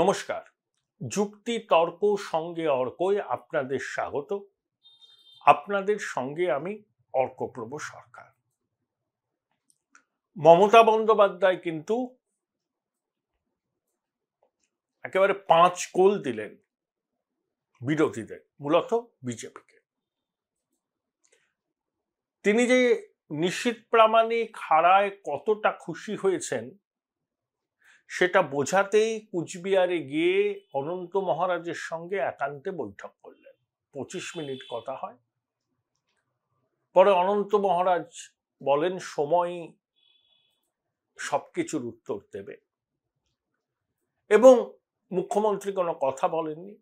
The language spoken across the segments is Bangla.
নমস্কার যুক্তি তর্ক সঙ্গে অর্কয় আপনাদের স্বাগত আপনাদের সঙ্গে আমি অর্কপ্রভ সরকার মমতা বন্দ্যোপাধ্যায় কিন্তু একেবারে পাঁচ কোল দিলেন বিরোধীদের মূলত বিজেপিকে তিনি যে নিশ্চিত প্রামাণিক হারায় কতটা খুশি হয়েছেন সেটা বোঝাতেই কুচবিহারে গিয়ে অনন্ত মহারাজের সঙ্গে একান্তে বৈঠক করলেন পঁচিশ মিনিট কথা হয় পরে অনন্ত মহারাজ বলেন সময় সব কিছুর উত্তর দেবে এবং মুখ্যমন্ত্রী কোনো কথা বলেননি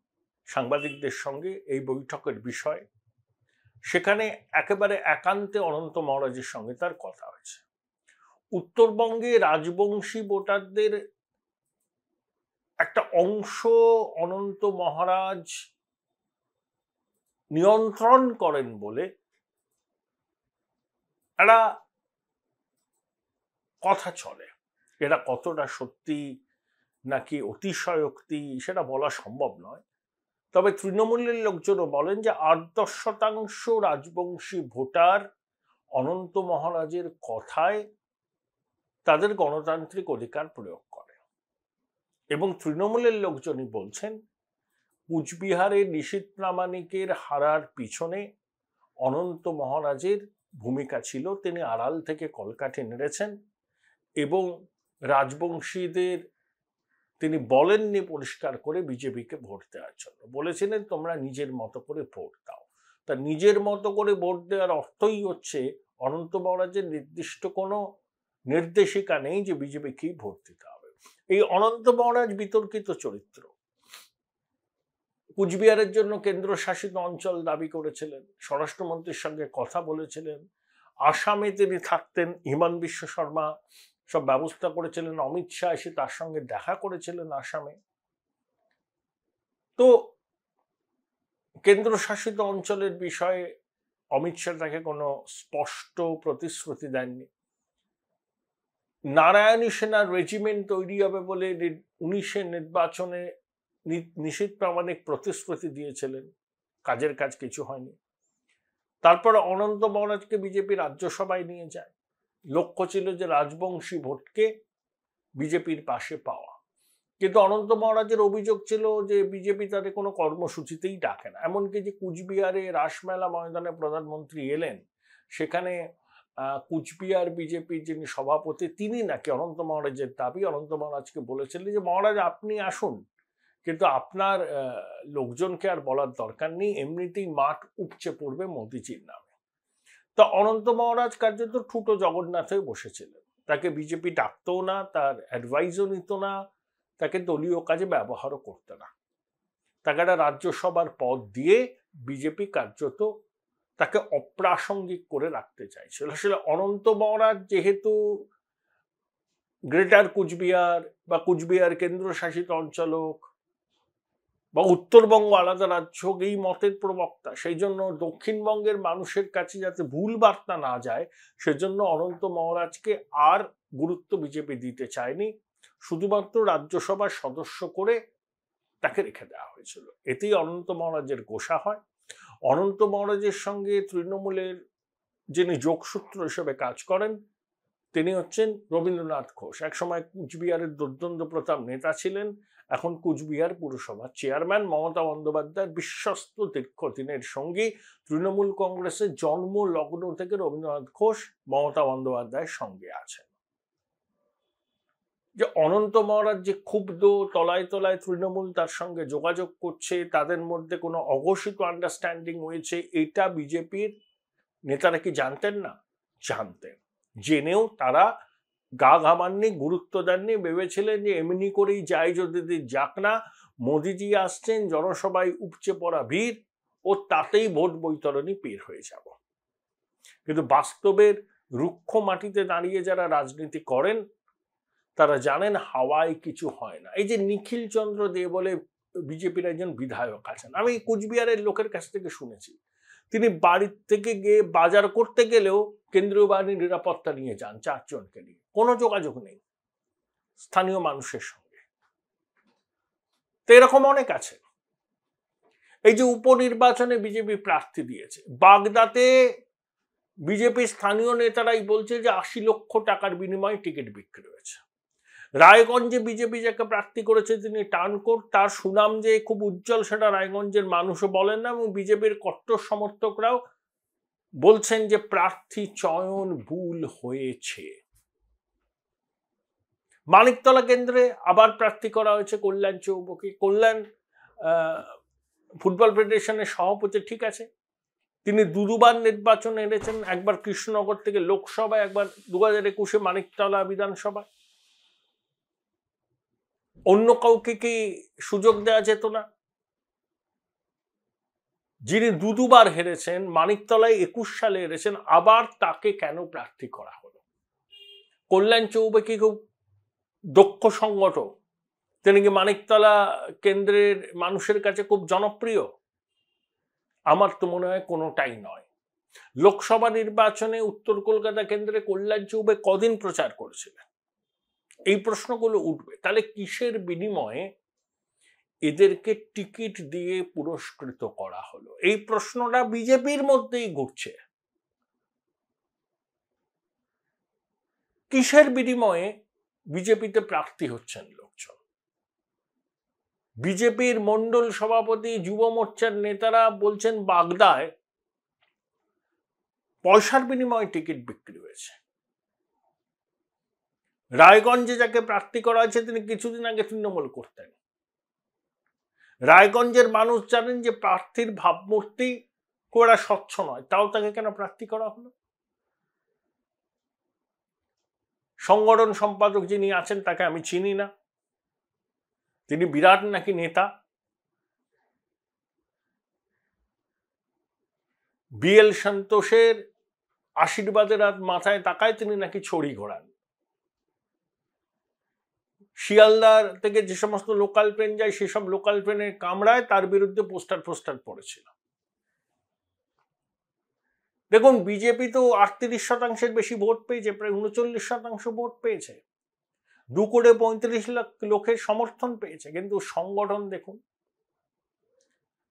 সাংবাদিকদের সঙ্গে এই বৈঠকের বিষয়ে সেখানে একেবারে একান্তে অনন্ত মহারাজের সঙ্গে তার কথা হয়েছে উত্তরবঙ্গে রাজবংশী ভোটারদের একটা অংশ অনন্ত মহারাজ নিয়ন্ত্রণ করেন বলে একটা কথা চলে এটা কতটা সত্যি নাকি অতিশয়োক্তি সেটা বলা সম্ভব নয় তবে তৃণমূলের লোকজনও বলেন যে আট দশ শতাংশ রাজবংশী ভোটার অনন্ত মহারাজের কথায় তাদের গণতান্ত্রিক অধিকার প্রয়োগ এবং তৃণমূলের লোকজনই বলছেন কুচবিহারে নিশীত প্রামাণিকের হারার পিছনে অনন্ত মহারাজের ভূমিকা ছিল তিনি আড়াল থেকে কলকাঠে নেড়েছেন এবং রাজবংশীদের তিনি বলেননি পরিষ্কার করে বিজেপিকে ভোট দেওয়ার জন্য বলেছিলেন তোমরা নিজের মতো করে ভোট দাও তা নিজের মতো করে ভোট দেওয়ার অর্থই হচ্ছে অনন্ত মহারাজের নির্দিষ্ট কোনো নির্দেশিকা নেই যে বিজেপিকেই ভোট দিতে এই অনন্ত মহারাজ বিতর্কিত চরিত্র কুচবিহারের জন্য কেন্দ্রশাসিত অঞ্চল দাবি করেছিলেন স্বরাষ্ট্রমন্ত্রীর সঙ্গে কথা বলেছিলেন আসামে তিনি থাকতেন হিমান বিশ্ব শর্মা সব ব্যবস্থা করেছিলেন অমিত শাহ এসে তার সঙ্গে দেখা করেছিলেন আসামে তো কেন্দ্রশাসিত অঞ্চলের বিষয়ে অমিত শাহ তাকে কোনো স্পষ্ট প্রতিশ্রুতি দেননি নারায়ণী সেনার রেজিমেন্ট তৈরি হবে বলে উনিশে নির্বাচনে নিশীত প্রামাণিক প্রতিশ্রুতি দিয়েছিলেন কাজের কাজ কিছু হয়নি তারপর অনন্ত মহারাজকে বিজেপি রাজ্যসভায় নিয়ে যায় লক্ষ্য ছিল যে রাজবংশী ভোটকে বিজেপির পাশে পাওয়া কিন্তু অনন্ত মহারাজের অভিযোগ ছিল যে বিজেপি তাদের কোনো কর্মসূচিতেই ডাকে না এমনকি যে কুচবিহারে রাসমেলা ময়দানে প্রধানমন্ত্রী এলেন সেখানে কুচবিহার বিজেপির যিনি সভাপতি তিনি নাকি অনন্ত মহারাজের দাবি অনন্ত মহারাজকে বলেছিলেন যে মহারাজ আপনি আসুন কিন্তু আপনার লোকজনকে আর বলার দরকার নেই এমনিতেই মাঠ উপচে পড়বে মোদিজির নামে তা অনন্ত মহারাজ কার্যত ঠুটো জগন্নাথে বসেছিলেন তাকে বিজেপি ডাকতো না তার অ্যাডভাইসও নিত না তাকে দলীয় কাজে ব্যবহারও করতো না তাকে একটা রাজ্যসভার পদ দিয়ে বিজেপি কার্যত তাকে অপ্রাসঙ্গিক করে রাখতে চাইছিল আসলে অনন্ত মহারাজ যেহেতু গ্রেটার কুচবিহার বা কুচবিহার কেন্দ্রশাসিত অঞ্চল হোক বা উত্তরবঙ্গ আলাদা রাজ্য হোক এই মতের প্রবক্তা সেই জন্য দক্ষিণবঙ্গের মানুষের কাছে যাতে ভুল বার্তা না যায় সেজন্য অনন্ত মহারাজকে আর গুরুত্ব বিজেপি দিতে চায়নি শুধুমাত্র রাজ্যসভার সদস্য করে তাকে রেখে দেওয়া হয়েছিল এতেই অনন্ত মহারাজের গোসা হয় অনন্ত মহারাজের সঙ্গে তৃণমূলের যিনি যোগসূত্র হিসেবে কাজ করেন তিনি হচ্ছেন রবীন্দ্রনাথ ঘোষ একসময় কুচবিহারের দুর্দন্ত প্রতাপ নেতা ছিলেন এখন কুচবিহার পুরসভার চেয়ারম্যান মমতা বন্দ্যোপাধ্যায়ের বিশ্বস্ত দীর্ঘদিনের সঙ্গী তৃণমূল কংগ্রেসের জন্ম লগ্ন থেকে রবীন্দ্রনাথ ঘোষ মমতা বন্দ্যোপাধ্যায়ের সঙ্গে আছেন যে অনন্ত মহারাজ যে ক্ষুব্ধ তলায় তলায় তৃণমূল তার সঙ্গে যোগাযোগ করছে তাদের মধ্যে কোনো অঘোষিত আন্ডারস্ট্যান্ডিং হয়েছে এটা বিজেপির নেতারা কি জানতেন না জানতেন জেনেও তারা গা ঘামাননি গুরুত্ব দেননি ভেবেছিলেন যে এমনি করেই যাই যদি যাক না মোদিজি আসছেন জনসভায় উপচে পড়া ভিড় ও তাতেই ভোট বৈতরণী পের হয়ে যাব কিন্তু বাস্তবের রুক্ষ মাটিতে দাঁড়িয়ে যারা রাজনীতি করেন তারা জানেন হাওয়ায় কিছু হয় না এই যে নিখিল চন্দ্র দে বলে বিজেপির একজন বিধায়ক আছেন আমি কুচবিহারের লোকের কাছ থেকে শুনেছি তিনি বাড়ির থেকে গিয়ে বাজার করতে গেলেও কেন্দ্রীয় বাহিনীর নিরাপত্তা নিয়ে যান চারজনকে নিয়ে কোনো যোগাযোগ নেই স্থানীয় মানুষের সঙ্গে তো এরকম অনেক আছে এই যে উপনির্বাচনে বিজেপি প্রার্থী দিয়েছে বাগদাতে বিজেপি স্থানীয় নেতারাই বলছে যে আশি লক্ষ টাকার বিনিময়ে টিকিট বিক্রি হয়েছে রায়গঞ্জে বিজেপি যাকে প্রার্থী করেছে তিনি টানকোর তার সুনাম যে খুব উজ্জ্বল সেটা রায়গঞ্জের মানুষও বলেন না এবং বিজেপির কট্টর সমর্থকরাও বলছেন যে প্রার্থী চয়ন ভুল হয়েছে মানিকতলা কেন্দ্রে আবার প্রার্থী করা হয়েছে কল্যাণ চৌবকে কল্যাণ ফুটবল ফেডারেশনের সভাপতি ঠিক আছে তিনি দুদুবার নির্বাচন এনেছেন একবার কৃষ্ণনগর থেকে লোকসভায় একবার দু হাজার একুশে মানিকতলা বিধানসভায় অন্য কাউকে কি সুযোগ দেওয়া যেত না যিনি দু দুবার হেরেছেন মানিকতলায় একুশ সালে হেরেছেন আবার তাকে কেন প্রার্থী করা হলো কল্যাণ চৌবে কি খুব দক্ষ সংগঠক তিনি কি মানিকতলা কেন্দ্রের মানুষের কাছে খুব জনপ্রিয় আমার তো মনে হয় কোনোটাই নয় লোকসভা নির্বাচনে উত্তর কলকাতা কেন্দ্রে কল্যাণ চৌবে কদিন প্রচার করেছিলেন এই প্রশ্নগুলো উঠবে তাহলে কিসের বিনিময়ে এদেরকে টিকিট দিয়ে পুরস্কৃত করা হলো এই প্রশ্নটা বিজেপির মধ্যেই ঘুরছে কিসের বিনিময়ে বিজেপিতে প্রার্থী হচ্ছেন লোকজন বিজেপির মন্ডল সভাপতি যুব মোর্চার নেতারা বলছেন বাগদায় পয়সার বিনিময়ে টিকিট বিক্রি হয়েছে রায়গঞ্জে যাকে প্রার্থী করা হয়েছে তিনি কিছুদিন আগে তৃণমূল করতেন রায়গঞ্জের মানুষ জানেন যে প্রার্থীর ভাবমূর্তি করা স্বচ্ছ নয় তাও তাকে কেন প্রার্থী করা হলো সংগঠন সম্পাদক যিনি আছেন তাকে আমি চিনি না তিনি বিরাট নাকি নেতা বিএল সন্তোষের আশীর্বাদের মাথায় তাকায় তিনি নাকি ছড়ি ঘোরান শিয়ালদার থেকে যে সমস্ত লোকাল ট্রেন যায় সেসব লোকাল ট্রেনের কামড়ায় তার বিরুদ্ধে পোস্টার ফোস্টার পড়েছিল দেখুন বিজেপি তো আটত্রিশ শতাংশের বেশি ভোট পেয়েছে প্রায় উনচল্লিশ শতাংশ ভোট পেয়েছে দু কোটি পঁয়ত্রিশ লাখ লোকের সমর্থন পেয়েছে কিন্তু সংগঠন দেখুন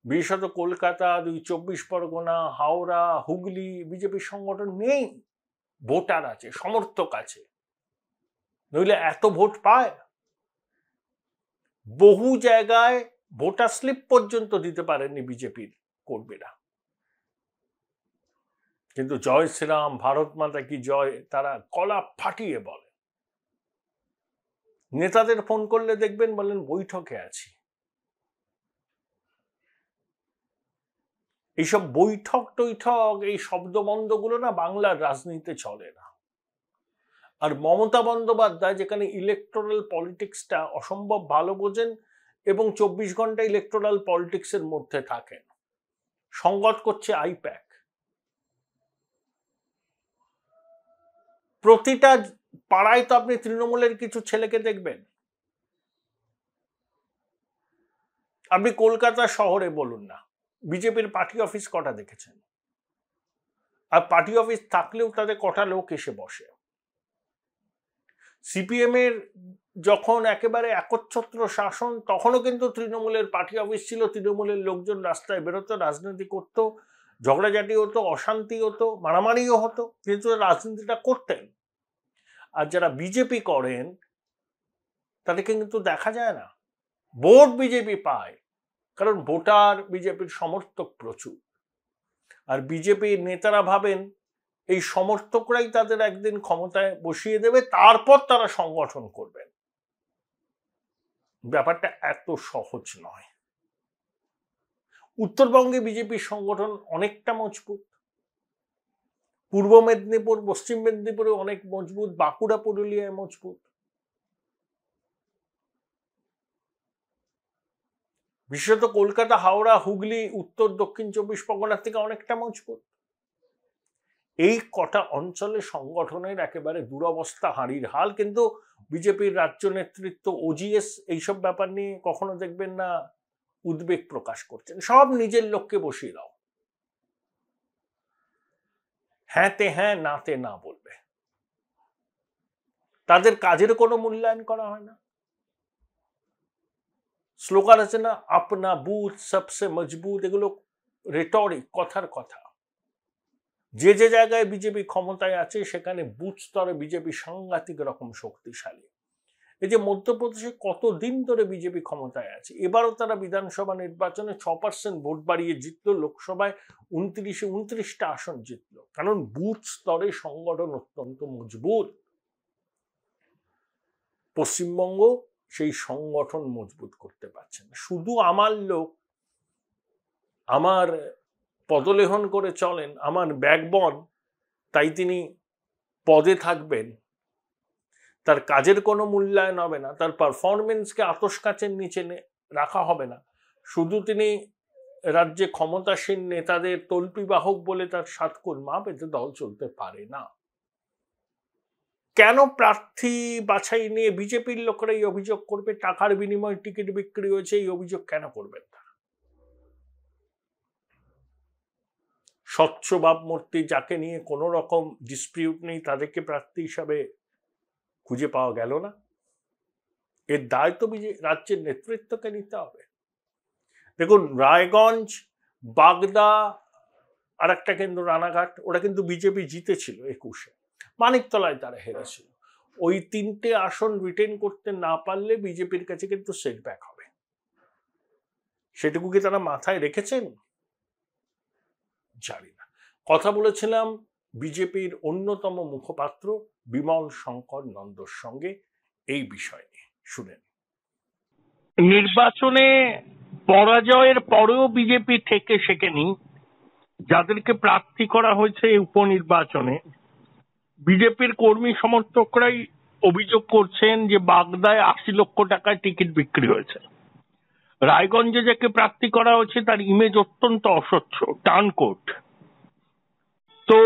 বিশেষত কলকাতা দুই চব্বিশ পরগনা হাওড়া হুগলি বিজেপির সংগঠন নেই ভোটার আছে সমর্থক আছে নইলে এত ভোট পায় বহু জায়গায় ভোটার স্লিপ পর্যন্ত দিতে পারেনি বিজেপির কর্মীরা কিন্তু জয় শ্রীরাম ভারত মাতা কি জয় তারা কলা ফাটিয়ে বলে নেতাদের ফোন করলে দেখবেন বলেন বৈঠকে আছি এইসব বৈঠক টৈঠক এই শব্দ শব্দবন্ধগুলো না বাংলার রাজনীতিতে চলে না আর মমতা বন্দ্যোপাধ্যায় যেখানে ইলেকট্রাল পলিটিক্সটা অসম্ভব ভালো বোঝেন এবং চব্বিশ ঘন্টা ইলেকট্রাল পলিটিক্সের মধ্যে থাকেন সংগত করছে আইপ্যাক প্রতিটা পাড়ায় তো আপনি তৃণমূলের কিছু ছেলেকে দেখবেন আপনি কলকাতা শহরে বলুন না বিজেপির পার্টি অফিস কটা দেখেছেন আর পার্টি অফিস থাকলেও তাদের কটা লোক এসে বসে সিপিএমের যখন একেবারে একচ্ছত্র শাসন তখনও কিন্তু তৃণমূলের পার্টি অফিস ছিল তৃণমূলের লোকজন রাস্তায় বেরোতো রাজনীতি করত ঝগড়াঝাটি হতো অশান্তি হতো মারামারিও হতো কিন্তু রাজনীতিটা করতেন আর যারা বিজেপি করেন তাদেরকে কিন্তু দেখা যায় না ভোট বিজেপি পায় কারণ ভোটার বিজেপির সমর্থক প্রচুর আর বিজেপির নেতারা ভাবেন এই সমর্থকরাই তাদের একদিন ক্ষমতায় বসিয়ে দেবে তারপর তারা সংগঠন করবেন ব্যাপারটা এত সহজ নয় উত্তরবঙ্গে বিজেপির সংগঠন অনেকটা মজবুত পূর্ব মেদিনীপুর পশ্চিম মেদিনীপুরে অনেক মজবুত বাঁকুড়া পুরুলিয়ায় মজবুত বিশেষত কলকাতা হাওড়া হুগলি উত্তর দক্ষিণ চব্বিশ পরগনার থেকে অনেকটা মজবুত এই কটা অঞ্চলে সংগঠনের একেবারে দুরবস্থা হাঁড়ির হাল কিন্তু বিজেপির রাজ্য নেতৃত্ব ওজিএস এইসব ব্যাপার নিয়ে কখনো দেখবেন না উদ্বেগ প্রকাশ করছেন সব নিজের লোককে বসিয়ে দাও হ্যাঁতে হ্যাঁ নাতে না বলবে তাদের কাজের কোনো মূল্যায়ন করা হয় না স্লোগান আছে না আপনা বুথ সবসে মজবুত এগুলো রেটরিক কথার কথা যে যে জায়গায় বিজেপি ক্ষমতায় আছে সেখানে বুথ স্তরে বিজেপি সাংঘাতিক রকম শক্তিশালী এই যে মধ্যপ্রদেশে কতদিন ধরে বিজেপি ক্ষমতায় আছে এবারও তারা বিধানসভা নির্বাচনে ছ পার্সেন্ট ভোট বাড়িয়ে জিতল লোকসভায় উনত্রিশে উনত্রিশটা আসন জিতল কারণ বুথ স্তরে সংগঠন অত্যন্ত মজবুত পশ্চিমবঙ্গ সেই সংগঠন মজবুত করতে পারছে না শুধু আমার লোক আমার পদলেহন করে চলেন আমার ব্যাকবন তাই তিনি পদে থাকবেন তার কাজের কোনো মূল্যায়ন হবে না তার পারফরমেন্সকে আতসকাচের নিচে রাখা হবে না শুধু তিনি রাজ্যে ক্ষমতাসীন নেতাদের তল্পিবাহক বলে তার সাতকুর মা পেতে দল চলতে পারে না কেন প্রার্থী বাছাই নিয়ে বিজেপির লোকেরা এই অভিযোগ করবে টাকার বিনিময়ে টিকিট বিক্রি হয়েছে এই অভিযোগ কেন করবেন স্বচ্ছ ভাবমূর্তি যাকে নিয়ে কোনো রকম ডিসপিউট নেই তাদেরকে প্রার্থী হিসাবে খুঁজে পাওয়া গেল না এর দায় তো রাজ্যের নেতৃত্বকে নিতে হবে দেখুন রায়গঞ্জ বাগদা আর একটা কেন্দ্র রানাঘাট ওরা কিন্তু বিজেপি জিতেছিল একুশে মানিকতলায় তারা হেরেছিল ওই তিনটে আসন রিটেন করতে না পারলে বিজেপির কাছে কিন্তু সেটব্যাক হবে সেটুকু কি তারা মাথায় রেখেছেন জানি না কথা বলেছিলাম বিজেপির অন্যতম মুখপাত্র বিমল শঙ্কর নন্দর সঙ্গে এই বিষয় নিয়ে শুনেন নির্বাচনে পরাজয়ের পরেও বিজেপি থেকে শেখেনি যাদেরকে প্রার্থী করা হয়েছে এই উপনির্বাচনে বিজেপির কর্মী সমর্থকরাই অভিযোগ করছেন যে বাগদায় আশি লক্ষ টাকায় টিকিট বিক্রি হয়েছে রায়গঞ্জে যাকে প্রার্থী করা হয়েছে তার ইমেজ অত্যন্ত অস্বচ্ছ টানকোট তো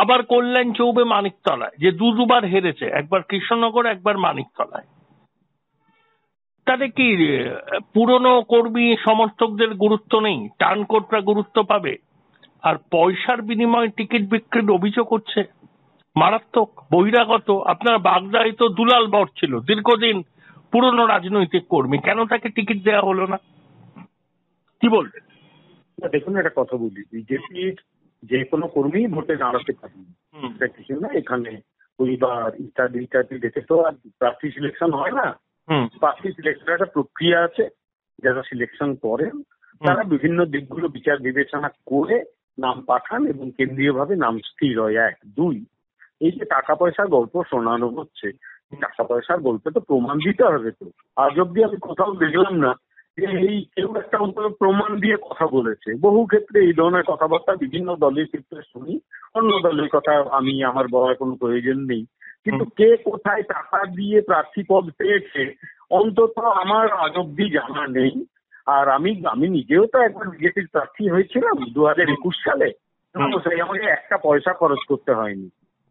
আবার কল্যাণ চৌবে মানিকতলায় যে দু দুবার হেরেছে একবার কৃষ্ণনগর একবার মানিকতলায় তাতে কি পুরনো কর্মী সমর্থকদের গুরুত্ব নেই টানকোটরা গুরুত্ব পাবে আর পয়সার বিনিময়ে টিকিট বিক্রির অভিযোগ হচ্ছে মারাত্মক বহিরাগত আপনার বাগদায় তো দুলাল বর ছিল দীর্ঘদিন পুরনো রাজনৈতিক কর্মী কেন তাকে টিকিট দেওয়া হলো না কি বলবেন দেখুন একটা কথা বলি বিজেপি যে কোনো কর্মী ভোটে দাঁড়াতে পারেন এটা কিছু না এখানে পরিবার ইত্যাদি ইত্যাদি দেখে তো আর প্রার্থী সিলেকশন হয় না প্রার্থী সিলেকশন একটা প্রক্রিয়া আছে যারা সিলেকশন করেন তারা বিভিন্ন দিকগুলো বিচার বিবেচনা করে নাম পাঠান এবং কেন্দ্রীয় ভাবে নাম স্থির হয় এক দুই এই যে টাকা পয়সার গল্প শোনানো হচ্ছে টাকা পয়সার গল্পে তো প্রমাণ দিতে হবে তো আজ অব্দি আমি কোথাও দেখলাম না যে এই কেউ একটা অন্তত প্রমাণ দিয়ে কথা বলেছে বহু ক্ষেত্রে এই ধরনের কথাবার্তা বিভিন্ন দলের ক্ষেত্রে শুনি অন্য দলের কথা আমি আমার বলার কোনো প্রয়োজন নেই কিন্তু কে কোথায় টাকা দিয়ে প্রার্থী পদ পেয়েছে অন্তত আমার আজ অব্দি জানা নেই আর আমি আমি নিজেও তো একবার বিজেপির প্রার্থী হয়েছিলাম দু হাজার একুশ সালে সেই আমাকে একটা পয়সা খরচ করতে হয়নি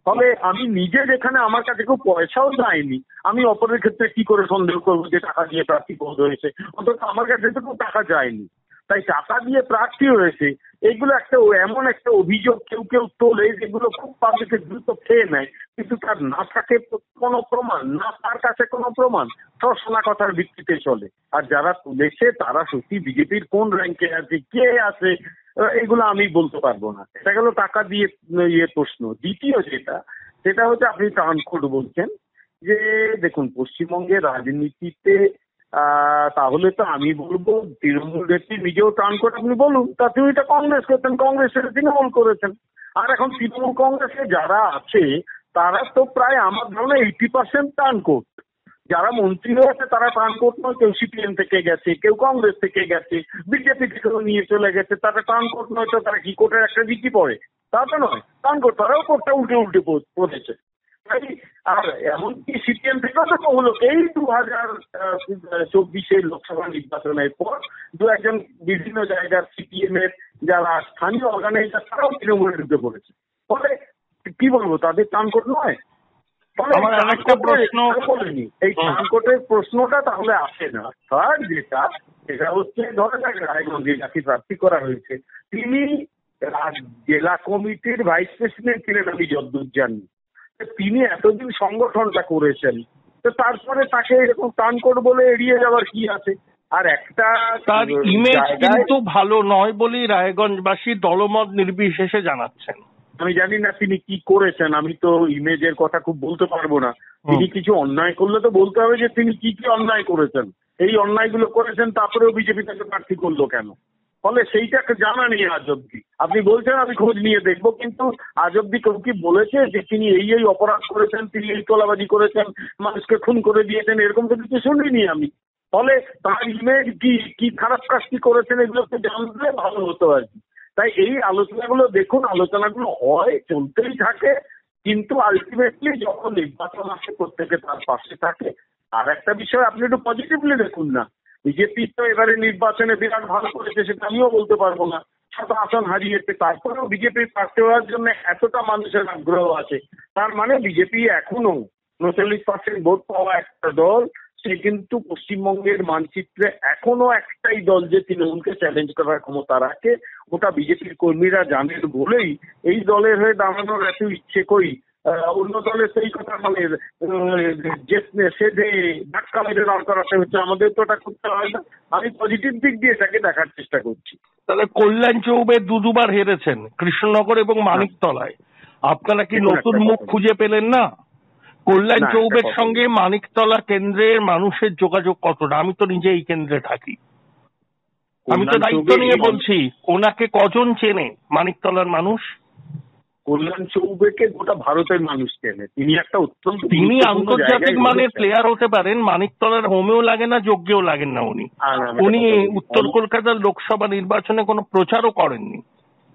ফলে আমি নিজে যেখানে আমার কাছে কেউ পয়সাও যায়নি আমি অপরের ক্ষেত্রে কি করে সন্দেহ করবো যে টাকা দিয়ে প্রার্থী বোধ হয়েছে অন্তত আমার কাছে তো কেউ টাকা যায়নি তাই টাকা দিয়ে প্রার্থী হয়েছে এগুলো একটা এমন একটা অভিযোগ কেউ কেউ তোলে যেগুলো খুব পাবলিকের দ্রুত খেয়ে নেয় কিন্তু তার না থাকে কোনো প্রমাণ না তার কাছে কোনো প্রমাণ সব শোনা কথার ভিত্তিতে চলে আর যারা তুলেছে তারা সত্যি বিজেপির কোন র্যাঙ্কে আছে কে আছে এগুলো আমি বলতে পারবো না এটা গেল টাকা দিয়ে ইয়ে প্রশ্ন দ্বিতীয় যেটা সেটা হচ্ছে আপনি টানকোট বলছেন যে দেখুন পশ্চিমবঙ্গের রাজনীতিতে তাহলে তো আমি বলবো তৃণমূল নেত্রী নিজেও টানকোট আপনি বলুন তা তিনি এটা কংগ্রেস করতেন কংগ্রেসের তৃণমূল করেছেন আর এখন তৃণমূল কংগ্রেসে যারা আছে তারা তো প্রায় আমার ধারণা এইটি পার্সেন্ট টানকোট যারা মন্ত্রী হয়েছে তারা কোর্ট নয় কেউ সিপিএম থেকে গেছে কেউ কংগ্রেস থেকে গেছে বিজেপি থেকেও নিয়ে চলে গেছে তারা কোর্ট নয় তো তারা কি কোর্টের একটা দিকই পড়ে তা তো নয় টান কোর্ট তারাও কোর্টটা উল্টে উল্টে পড়েছে তাই আর এমনকি সিপিএম থেকেও তো হলো এই দু হাজার চব্বিশে লোকসভা নির্বাচনের পর দু একজন বিভিন্ন জায়গার সিপিএম এর যারা স্থানীয় অর্গানাইজার তারাও তৃণমূলের ঢুকে পড়েছে ফলে কি বলবো তাদের টান কোর্ট নয় এই প্রশ্নটা তাহলে আসে না থার্ড যেটা সেটা হচ্ছে ধরে থাকে রায়গঞ্জে যাকে প্রার্থী করা হয়েছে তিনি জেলা কমিটির ভাইস প্রেসিডেন্ট ছিলেন আমি যদ্দূর জানি তিনি এতদিন সংগঠনটা করেছেন তো তারপরে তাকে এরকম কানকোট বলে এড়িয়ে যাওয়ার কি আছে আর একটা তার ইমেজ কিন্তু ভালো নয় বলেই রায়গঞ্জবাসী দলমত নির্বিশেষে জানাচ্ছেন আমি জানি না তিনি কি করেছেন আমি তো ইমেজের কথা খুব বলতে পারবো না তিনি কিছু অন্যায় করলে তো বলতে হবে যে তিনি কি কি অন্যায় করেছেন এই অন্যায়গুলো করেছেন তারপরেও বিজেপি তাকে প্রার্থী করলো কেন ফলে সেইটাকে জানা নেই আজ অব্দি আপনি বলছেন আমি খোঁজ নিয়ে দেখবো কিন্তু আজ অব্দি কেউ কি বলেছে যে তিনি এই এই অপরাধ করেছেন তিনি এই তোলাবাজি করেছেন মানুষকে খুন করে দিয়েছেন এরকম তো কিছু শুনিনি আমি ফলে তার ইমেজ কি কি খারাপ কাজটি করেছেন এগুলো তো জানলে ভালো হতো আর কি তাই এই আলোচনাগুলো দেখুন আলোচনাগুলো হয় চলতেই থাকে কিন্তু আলটিমেটলি যখন নির্বাচন আসে প্রত্যেকে তার পাশে থাকে আর একটা বিষয় আপনি একটু পজিটিভলি দেখুন না বিজেপি তো এবারে নির্বাচনে বিরাট ভালো করেছে সেটা আমিও বলতে পারবো না শত আসন হারিয়েছে তারপরেও বিজেপির প্রার্থী হওয়ার জন্য এতটা মানুষের আগ্রহ আছে তার মানে বিজেপি এখনো উনচল্লিশ পার্সেন্ট ভোট পাওয়া একটা দল সে কিন্তু পশ্চিমবঙ্গের মানচিত্রে এখনো একটাই দল যে তৃণমূলকে চ্যালেঞ্জ করার ক্ষমতা রাখে ওটা বিজেপির কর্মীরা জানেন বলেই এই দলের হয়ে দাঁড়ানোর এত ইচ্ছে করি অন্য দলের সেই কথা মানে যে সে যে ধাক্কা মেরে দাঁড় করা সে হচ্ছে আমাদের তো ওটা করতে হয় না আমি পজিটিভ দিক দিয়ে তাকে দেখার চেষ্টা করছি তাহলে কল্যাণ চৌবে দু দুবার হেরেছেন কৃষ্ণনগর এবং মানিকতলায় আপনারা কি নতুন মুখ খুঁজে পেলেন না কল্যাণ চৌবের সঙ্গে মানিকতলা কেন্দ্রের মানুষের যোগাযোগ কতটা আমি তো নিজে এই কেন্দ্রে থাকি আমি তো দায়িত্ব নিয়ে বলছি ওনাকে কজন চেনে মানিকতলার মানুষ কল্যাণ চৌবেকে গোটা ভারতের মানুষ চেনে তিনি একটা অত্যন্ত তিনি আন্তর্জাতিক মানের প্লেয়ার হতে পারেন মানিকতলার হোমেও লাগে না যজ্ঞেও লাগেন না উনি উনি উত্তর কলকাতার লোকসভা নির্বাচনে কোনো প্রচারও করেননি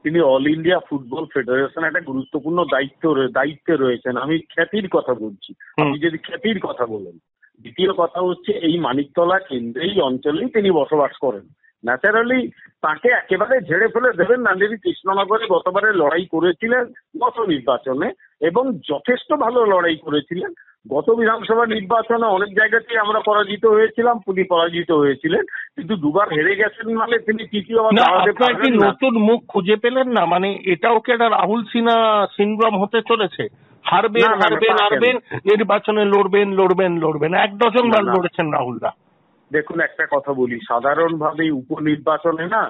তিনি অল ইন্ডিয়া ফুটবল ফেডারেশন একটা গুরুত্বপূর্ণ দায়িত্ব দায়িত্বে রয়েছেন আমি খ্যাতির কথা বলছি আপনি যদি খ্যাতির কথা বলেন দ্বিতীয় কথা হচ্ছে এই মানিকতলা কেন্দ্রে এই অঞ্চলেই তিনি বসবাস করেন ন্যাচারালি তাকে একেবারে ঝেড়ে ফেলে দেবেন না তিনি কৃষ্ণনগরে গতবারে লড়াই করেছিলেন গত নির্বাচনে এবং যথেষ্ট ভালো লড়াই করেছিলেন গত বিধানসভা নির্বাচনে অনেক জায়গাতেই আমরা পরাজিত হয়েছিলাম তিনি পরাজিত হয়েছিলেন কিন্তু দুবার হেরে গেছেন মানে তিনি কি নতুন মুখ খুঁজে পেলেন না মানে এটাও কি একটা রাহুল সিনহা সিনগ্রাম হতে চলেছে হারবেন হারবেন হারবেন নির্বাচনে লড়বেন লড়বেন লড়বেন এক ডজন বার লড়েছেন রাহুলদা দেখুন একটা কথা বলি সাধারণভাবে উপনির্বাচনে না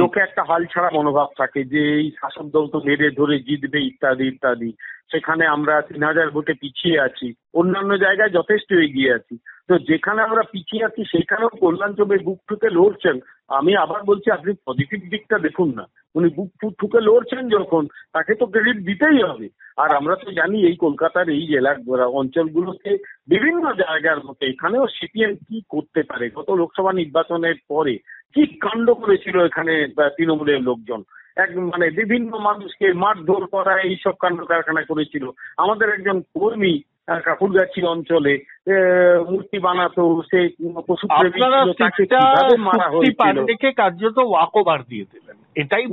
লোকে একটা হাল ছাড়া মনোভাব থাকে যে এই শাসক দল তো মেরে ধরে জিতবে ইত্যাদি ইত্যাদি সেখানে আমরা তিন হাজার ভোটে পিছিয়ে আছি অন্যান্য জায়গায় যথেষ্ট এগিয়ে আছি তো যেখানে আমরা পিছিয়ে আছি সেখানেও কল্যাণ চৌবে বুক থেকে লড়ছেন আমি আবার বলছি আপনি পজিটিভ দিকটা দেখুন না উনি বুক ঠুকে লড়ছেন যখন তাকে তো ক্রেডিট দিতেই হবে আর আমরা তো জানি এই কলকাতার এই জেলার অঞ্চলগুলোতে বিভিন্ন জায়গার মতো এখানেও সিপিএম কি করতে পারে গত লোকসভা নির্বাচনের পরে কি কাণ্ড করেছিল এখানে তৃণমূলের লোকজন এক মানে বিভিন্ন মানুষকে মারধর করা এইসব কাণ্ড কারখানা করেছিল আমাদের একজন কর্মী কাকুরগাছি অঞ্চলে মূর্তি বানাতো সে পশু কার্যত ওয়াকোবার দিয়ে দিলেন এটাই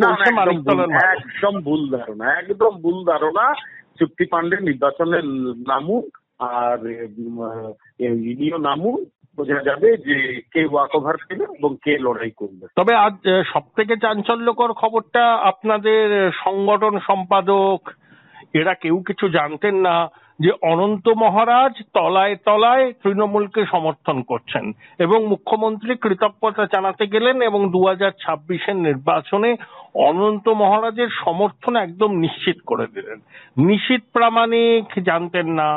একদম ভুল ধারণা একদম ভুল ধারণা চুক্তি পান্ডে নির্বাচনের নামুক আর ইনিও নামুক বোঝা যাবে যে কে ওয়াকওভার পেল এবং কে লড়াই করবে তবে আজ সব থেকে চাঞ্চল্যকর খবরটা আপনাদের সংগঠন সম্পাদক এরা কেউ কিছু জানতেন না যে অনন্ত মহারাজ তলায় তলায় তৃণমূলকে সমর্থন করছেন এবং মুখ্যমন্ত্রী কৃতজ্ঞতা জানাতে গেলেন এবং দু হাজার ছাব্বিশের নির্বাচনে অনন্ত মহারাজের সমর্থন একদম নিশ্চিত করে দিলেন নিশ্চিত প্রামাণিক জানতেন না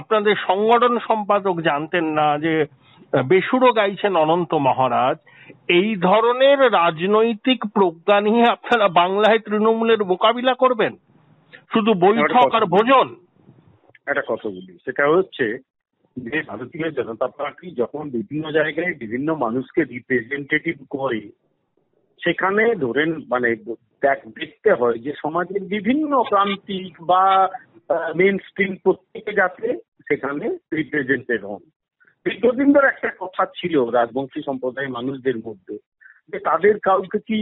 আপনাদের সংগঠন সম্পাদক জানতেন না যে বেসুরো গাইছেন অনন্ত মহারাজ এই ধরনের রাজনৈতিক প্রজ্ঞা নিয়ে আপনারা বাংলায় তৃণমূলের মোকাবিলা করবেন শুধু বৈঠক আর ভোজন একটা কথা বলি সেটা হচ্ছে যে ভারতীয় জনতা পার্টি যখন বিভিন্ন জায়গায় বিভিন্ন মানুষকে রিপ্রেজেন্টেটিভ করে সেখানে ধরেন মানে দেখ দেখতে হয় যে সমাজের বিভিন্ন প্রান্তিক বা মেন স্ট্রিম প্রত্যেকে যাতে সেখানে রিপ্রেজেন্টেড হন দীর্ঘদিন ধরে একটা কথা ছিল রাজবংশী সম্প্রদায়ের মানুষদের মধ্যে যে তাদের কাউকে কি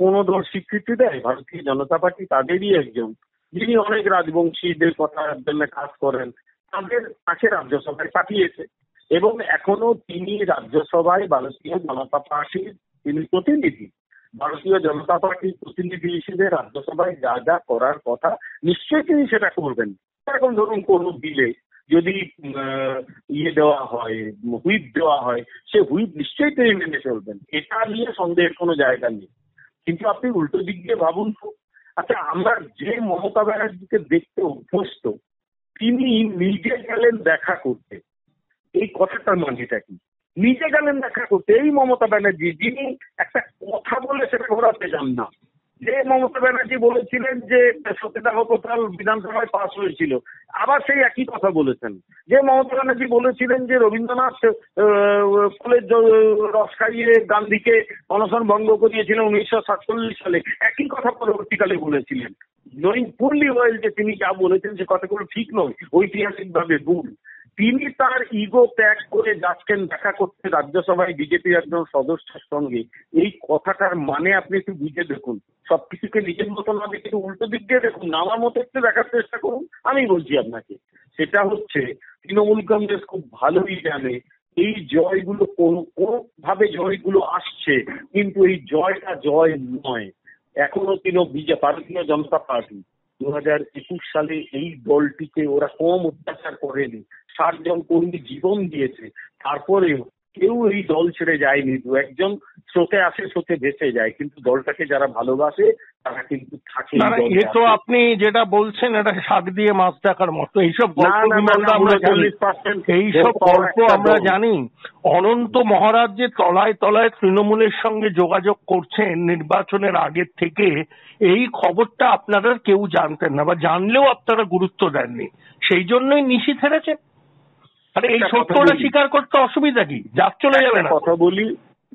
কোনো দল স্বীকৃতি দেয় ভারতীয় জনতা পার্টি তাদেরই একজন যিনি অনেক রাজবংশীদের কথা জন্য কাজ করেন তাদের কাছে রাজ্যসভায় পাঠিয়েছে এবং এখনো তিনি রাজ্যসভায় ভারতীয় জনতা পার্টির তিনি প্রতিনিধি ভারতীয় জনতা পার্টির প্রতিনিধি হিসেবে রাজ্যসভায় যা যা করার কথা নিশ্চয়ই তিনি সেটা করবেন এখন ধরুন কোনো বিলে যদি ইয়ে দেওয়া হয় হুইপ দেওয়া হয় সে হুইপ নিশ্চয়ই তিনি মেনে চলবেন এটা নিয়ে সন্দেহের কোনো জায়গা নেই কিন্তু আপনি উল্টো দিক দিয়ে ভাবুন আচ্ছা আমরা যে মমতা ব্যানার্জিকে দেখতে অভ্যস্ত তিনি নিজে গেলেন দেখা করতে এই কথাটার মানেটা কি নিজে গেলেন দেখা করতে এই মমতা ব্যানার্জি যিনি একটা কথা বলে সেটা ঘোরাতে যান না যে মমতা ব্যানার্জি বলেছিলেন যে সতীদাহ প্রস্তাব বিধানসভায় পাশ হয়েছিল আবার সেই একই কথা বলেছেন যে মমতা ব্যানার্জি বলেছিলেন যে রবীন্দ্রনাথ ফুলের রস খাইয়ে গান্ধীকে অনশন ভঙ্গ করিয়েছিলেন উনিশশো সাতচল্লিশ সালে একই কথা পরবর্তীকালে বলেছিলেন নইং ফুললি ওয়েল যে তিনি যা বলেছেন সে কথাগুলো ঠিক নয় ঐতিহাসিকভাবে ভুল তিনি তার ইগো ত্যাগ করে যাচ্ছেন দেখা করতে রাজ্যসভায় বিজেপির একজন সদস্যের সঙ্গে এই কথাটার মানে আপনি একটু বুঝে দেখুন সবকিছুকে নিজের মতন আমি একটু উল্টো দিক দিয়ে দেখুন আমার মতো একটু দেখার চেষ্টা করুন আমি বলছি আপনাকে সেটা হচ্ছে তৃণমূল কংগ্রেস খুব ভালোই জানে এই জয়গুলো কোন ভাবে জয়গুলো আসছে কিন্তু এই জয়টা জয় নয় এখনো তৃণমূল ভারতীয় জনতা পার্টি দু সালে এই দলটিকে ওরা কম অত্যাচার করেনি ষাট জন কর্মী জীবন দিয়েছে তারপরেও কেউ এই দল ছেড়ে যায়নি দু একজন স্রোতে আসে স্রোতে ভেসে যায় কিন্তু দলটাকে যারা ভালোবাসে তারা কিন্তু থাকে এ তো আপনি যেটা বলছেন এটা শাক দিয়ে মাছ দেখার মতো এইসব এইসব গল্প আমরা জানি অনন্ত মহারাজ যে তলায় তলায় তৃণমূলের সঙ্গে যোগাযোগ করছেন নির্বাচনের আগের থেকে এই খবরটা আপনারা কেউ জানতেন না বা জানলেও আপনারা গুরুত্ব দেননি সেই জন্যই নিশি ছেড়েছেন আরে এই সত্যটা স্বীকার করতে অসুবিধা কি যাক চলে যাবে না কথা বলি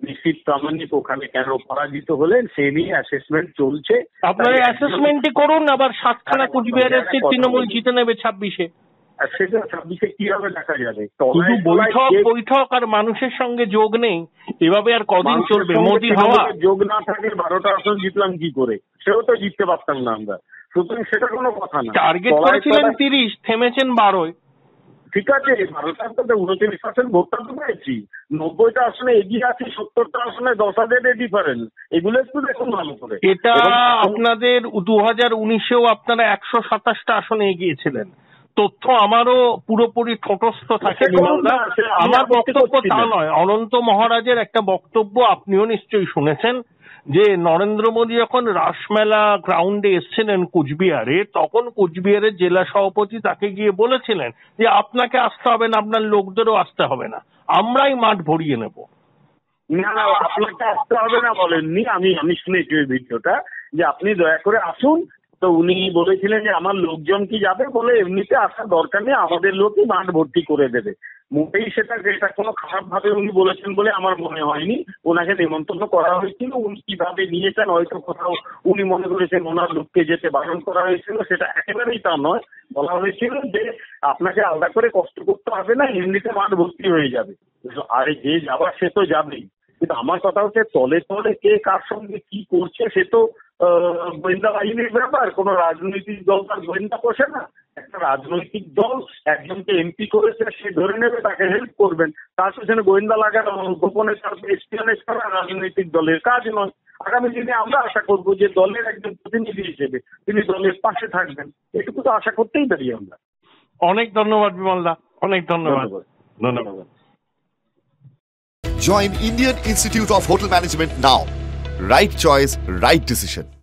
নিশ্চিত প্রামাণিক ওখানে কেন পরাজিত হলেন সে নিয়ে অ্যাসেসমেন্ট চলছে আপনারা অ্যাসেসমেন্টই করুন আবার সাতখানা কোচবিহারের তৃণমূল জিতে নেবে ছাব্বিশে কিভাবে দেখা যাবে শুধু বৈঠক বৈঠক আর মানুষের সঙ্গে যোগ নেই এভাবে আর কদিন চলবে মোদি হওয়া যোগ না থাকে বারোটা আসন জিতলাম কি করে সেও তো জিততে পারতাম না আমরা সুতরাং সেটা কোনো কথা না টার্গেট করেছিলেন তিরিশ থেমেছেন বারোয় ঠিক আছে ভারত আপনাদের উনত্রিশ পার্সেন্ট ভোটটা তো পেয়েছি নব্বইটা আসনে এগিয়ে আছি সত্তরটা আসনে দশ হাজারের ডিফারেন্স এগুলো একটু দেখুন ভালো করে এটা আপনাদের দু হাজার উনিশেও আপনারা একশো সাতাশটা আসনে এগিয়েছিলেন তথ্য আমারও পুরোপুরি ঠোঁটস্থ থাকে আমার বক্তব্য তা নয় অনন্ত মহারাজের একটা বক্তব্য আপনিও নিশ্চয়ই শুনেছেন যে নরেন্দ্র মোদী যখন রাসমেলা গ্রাউন্ডে এসেছিলেন কুচবিহারে তখন কুচবিহারের জেলা সভাপতি তাকে গিয়ে বলেছিলেন যে আপনাকে আসতে হবে না আপনার লোকদেরও আসতে হবে না আমরাই মাঠ ভরিয়ে নেব না না আপনাকে আসতে হবে না বলেননি আমি আমি শুনেছি ওই ভিডিওটা যে আপনি দয়া করে আসুন তো উনি বলেছিলেন যে আমার লোকজন কি যাবে বলে এমনিতে আসার দরকার নেই আমাদের লোকই মাঠ ভর্তি করে দেবে মোটেই সেটা যেটা কোনো খারাপ ভাবে উনি বলেছেন বলে আমার মনে হয়নি ওনাকে নেমন্তন্ন করা হয়েছিল উনি কিভাবে নিয়েছেন হয়তো কোথাও উনি মনে করেছেন ওনার লোককে যেতে বারণ করা হয়েছিল সেটা একেবারেই তা নয় বলা হয়েছিল যে আপনাকে আলাদা করে কষ্ট করতে হবে না এমনিতে মাঠ ভর্তি হয়ে যাবে আরে যে যাবার সে তো যাবেই কিন্তু আমার কথা হচ্ছে তলে তলে কে কার সঙ্গে কি করছে সে তো গোয়েন্দা বাহিনীর ব্যাপার কোনো রাজনৈতিক দল তার গোয়েন্দা পোষে না একটা রাজনৈতিক দল একজনকে এমপি করেছে সে ধরে নেবে তাকে হেল্প করবেন তার পেছনে গোয়েন্দা লাগানো গোপনে এক্সপিরিয়েন্স করা রাজনৈতিক দলের কাজ নয় আগামী দিনে আমরা আশা করবো যে দলের একজন প্রতিনিধি হিসেবে তিনি দলের পাশে থাকবেন এটুকু তো আশা করতেই পারি আমরা অনেক ধন্যবাদ বিমলদা অনেক ধন্যবাদ ধন্যবাদ Join Indian Institute of Hotel Management now. right choice, right decision.